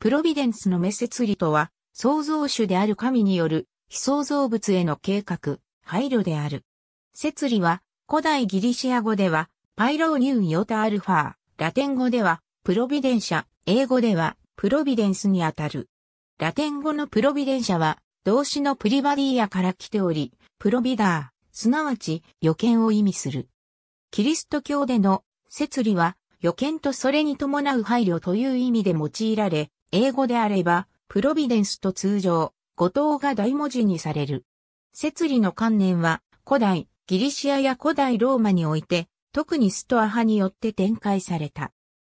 プロビデンスの滅セ理とは、創造主である神による非創造物への計画、配慮である。節理は、古代ギリシア語では、パイローニューヨタアルファー、ラテン語では、プロビデンシャ、英語では、プロビデンスにあたる。ラテン語のプロビデンシャは、動詞のプリバディアから来ており、プロビダー、すなわち予見を意味する。キリスト教での節理は、予見とそれに伴う配慮という意味で用いられ、英語であれば、プロビデンスと通常、五島が大文字にされる。摂理の観念は、古代、ギリシアや古代ローマにおいて、特にストア派によって展開された。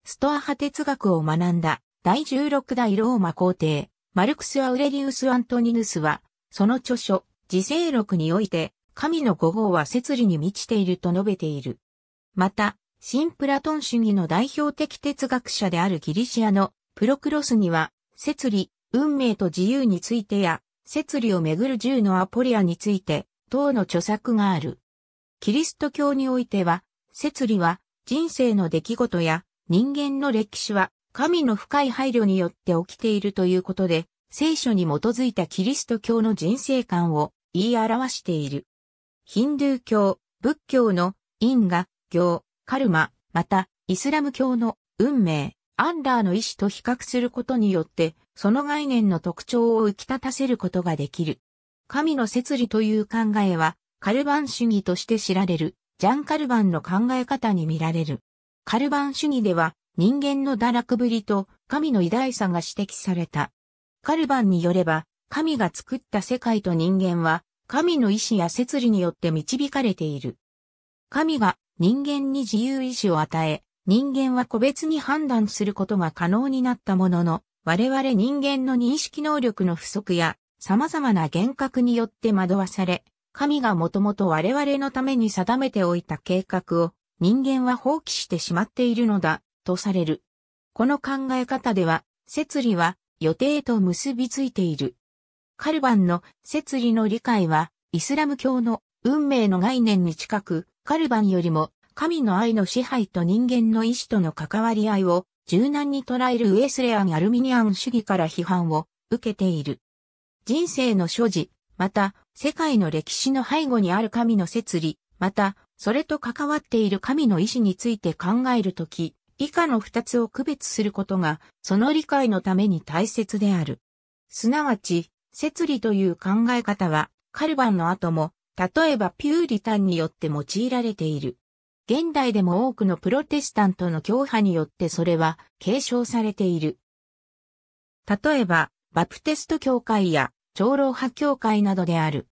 ストア派哲学を学んだ第16代ローマ皇帝、マルクス・アウレリウス・アントニヌスは、その著書、自生録において、神の五号は摂理に満ちていると述べている。また、新プラトン主義の代表的哲学者であるギリシアのプロクロスには、摂理、運命と自由についてや、摂理をめぐる銃のアポリアについて、等の著作がある。キリスト教においては、摂理は、人生の出来事や、人間の歴史は、神の深い配慮によって起きているということで、聖書に基づいたキリスト教の人生観を言い表している。ヒンドゥー教、仏教の因果、行、カルマ、また、イスラム教の運命、アンダーの意思と比較することによって、その概念の特徴を浮き立たせることができる。神の摂理という考えは、カルバン主義として知られる、ジャン・カルバンの考え方に見られる。カルバン主義では、人間の堕落ぶりと神の偉大さが指摘された。カルバンによれば、神が作った世界と人間は、神の意志や摂理によって導かれている。神が人間に自由意志を与え、人間は個別に判断することが可能になったものの、我々人間の認識能力の不足や様々な幻覚によって惑わされ、神がもともと我々のために定めておいた計画を人間は放棄してしまっているのだ、とされる。この考え方では、摂理は予定と結びついている。カルバンの摂理の理解は、イスラム教の運命の概念に近く、カルバンよりも神の愛の支配と人間の意志との関わり合いを柔軟に捉えるウェスレアン・アルミニアン主義から批判を受けている。人生の所持、また世界の歴史の背後にある神の摂理、またそれと関わっている神の意志について考えるとき、以下の二つを区別することが、その理解のために大切である。すなわち、摂理という考え方は、カルバンの後も、例えばピューリタンによって用いられている。現代でも多くのプロテスタントの教派によってそれは継承されている。例えば、バプテスト教会や長老派教会などである。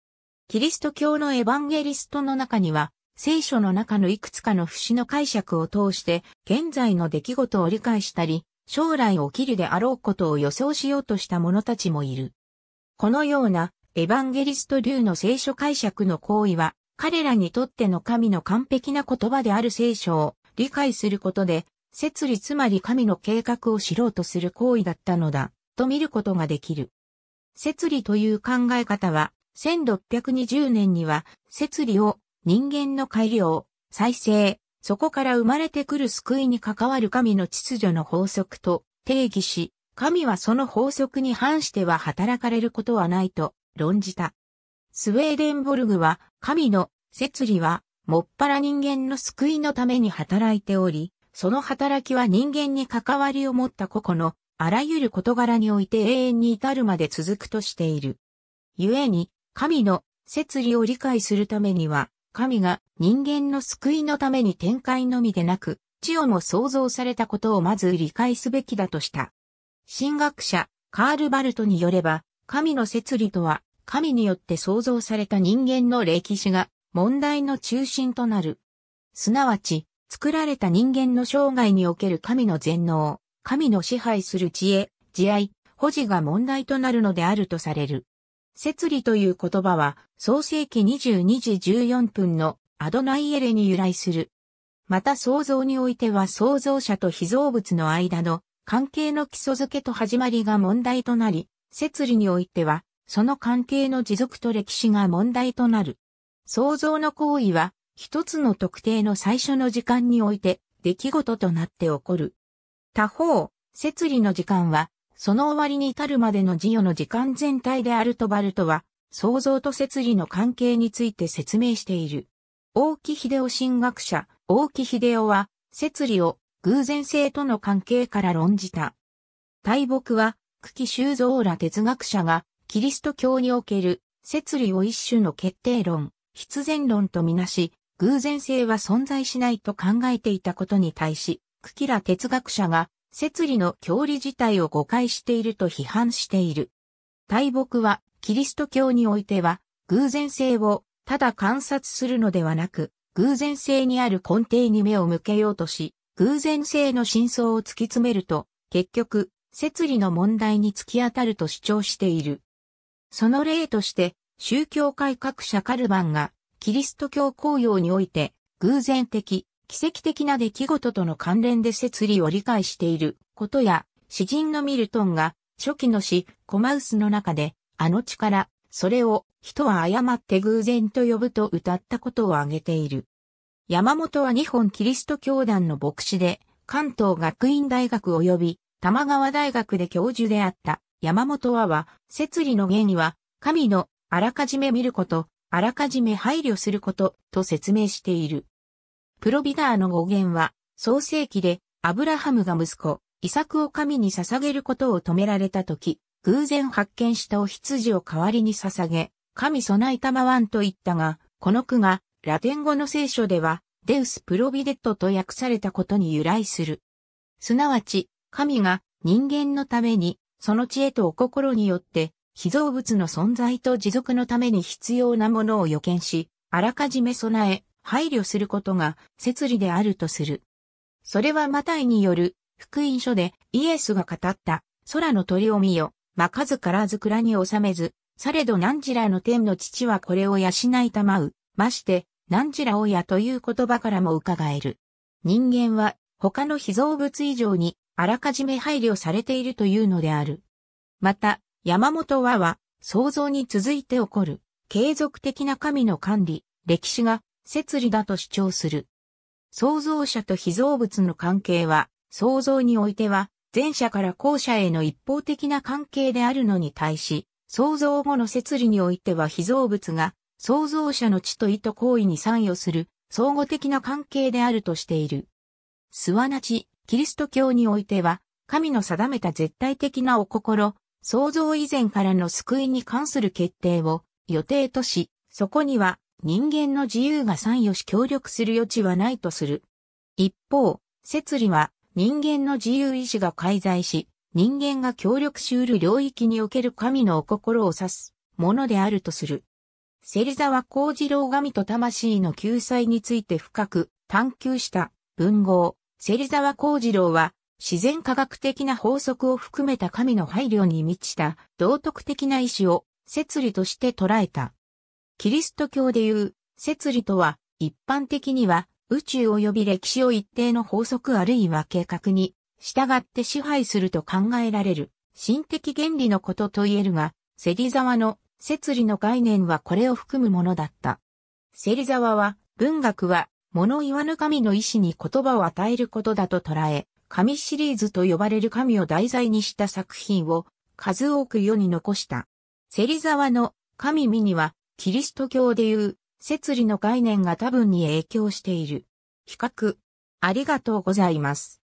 キリスト教のエヴァンゲリストの中には、聖書の中のいくつかの節の解釈を通して、現在の出来事を理解したり、将来起きるであろうことを予想しようとした者たちもいる。このようなエヴァンゲリスト流の聖書解釈の行為は彼らにとっての神の完璧な言葉である聖書を理解することで、摂理つまり神の計画を知ろうとする行為だったのだ、と見ることができる。摂理という考え方は、1620年には、摂理を人間の改良、再生、そこから生まれてくる救いに関わる神の秩序の法則と定義し、神はその法則に反しては働かれることはないと論じた。スウェーデンボルグは、神の、摂理は、もっぱら人間の救いのために働いており、その働きは人間に関わりを持った個々の、あらゆる事柄において永遠に至るまで続くとしている。故に、神の、摂理を理解するためには、神が人間の救いのために展開のみでなく、地をも創造されたことをまず理解すべきだとした。神学者、カール・バルトによれば、神の摂理とは、神によって創造された人間の歴史が問題の中心となる。すなわち、作られた人間の生涯における神の全能、神の支配する知恵、慈愛、保持が問題となるのであるとされる。摂理という言葉は、創世紀22時14分のアドナイエレに由来する。また創造においては創造者と被造物の間の関係の基礎づけと始まりが問題となり、摂理においてはその関係の持続と歴史が問題となる。創造の行為は、一つの特定の最初の時間において、出来事となって起こる。他方、摂理の時間は、その終わりに至るまでの事与の時間全体であるとバルトは、創造と摂理の関係について説明している。大木秀夫神学者、大木秀夫は、摂理を偶然性との関係から論じた。大木は、久喜修造ら哲学者が、キリスト教における、摂理を一種の決定論、必然論とみなし、偶然性は存在しないと考えていたことに対し、クキラ哲学者が、摂理の教理自体を誤解していると批判している。大木は、キリスト教においては、偶然性を、ただ観察するのではなく、偶然性にある根底に目を向けようとし、偶然性の真相を突き詰めると、結局、摂理の問題に突き当たると主張している。その例として、宗教改革者カルバンが、キリスト教公用において、偶然的、奇跡的な出来事との関連で摂理を理解していることや、詩人のミルトンが、初期の詩、コマウスの中で、あの力、それを、人は誤って偶然と呼ぶと歌ったことを挙げている。山本は日本キリスト教団の牧師で、関東学院大学及び玉川大学で教授であった。山本和は、摂理の原理は、神のあらかじめ見ること、あらかじめ配慮すること、と説明している。プロビダーの語源は、創世記で、アブラハムが息子、イサクを神に捧げることを止められた時、偶然発見したお羊を代わりに捧げ、神備えたまわんと言ったが、この句が、ラテン語の聖書では、デウス・プロビデットと訳されたことに由来する。すなわち、神が人間のためにその知恵とお心によって、被造物の存在と持続のために必要なものを予見し、あらかじめ備え、配慮することが、摂理であるとする。それはマタイによる、福音書でイエスが語った、空の鳥を見よ、巻かずからずらに収めず、されど何時らの天の父はこれを養いたまう、まして、何時ら親という言葉からも伺える。人間は他の被造物以上にあらかじめ配慮されているというのである。また、山本和は、創造に続いて起こる、継続的な神の管理、歴史が、摂理だと主張する。創造者と被造物の関係は、創造においては、前者から後者への一方的な関係であるのに対し、創造後の摂理においては被造物が、創造者の知と意と行為に参与する、相互的な関係であるとしている。諏訪那ち。キリスト教においては、神の定めた絶対的なお心、創造以前からの救いに関する決定を予定とし、そこには人間の自由が参与し協力する余地はないとする。一方、摂理は人間の自由意志が介在し、人間が協力し得る領域における神のお心を指すものであるとする。セザは幸次郎神と魂の救済について深く探求した文豪、芹沢幸次郎は、自然科学的な法則を含めた神の配慮に満ちた道徳的な意志を摂理として捉えた。キリスト教でいう摂理とは一般的には宇宙及び歴史を一定の法則あるいは計画に従って支配すると考えられる心的原理のことと言えるが、芹沢の摂理の概念はこれを含むものだった。芹沢は文学は物言わぬ神の意志に言葉を与えることだと捉え、神シリーズと呼ばれる神を題材にした作品を数多く世に残した。芹沢の神見には、キリスト教でいう、摂理の概念が多分に影響している。比較、ありがとうございます。